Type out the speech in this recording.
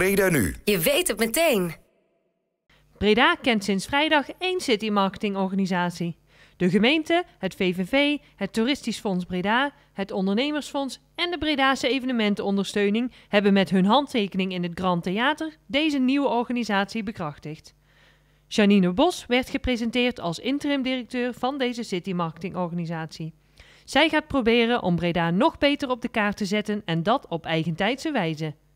Breda nu. Je weet het meteen. Breda kent sinds vrijdag één city marketingorganisatie. De gemeente, het VVV, het Toeristisch Fonds Breda, het Ondernemersfonds en de Bredaanse evenementenondersteuning hebben met hun handtekening in het Grand Theater deze nieuwe organisatie bekrachtigd. Janine Bos werd gepresenteerd als interim-directeur van deze city marketingorganisatie. Zij gaat proberen om Breda nog beter op de kaart te zetten en dat op eigentijdse wijze.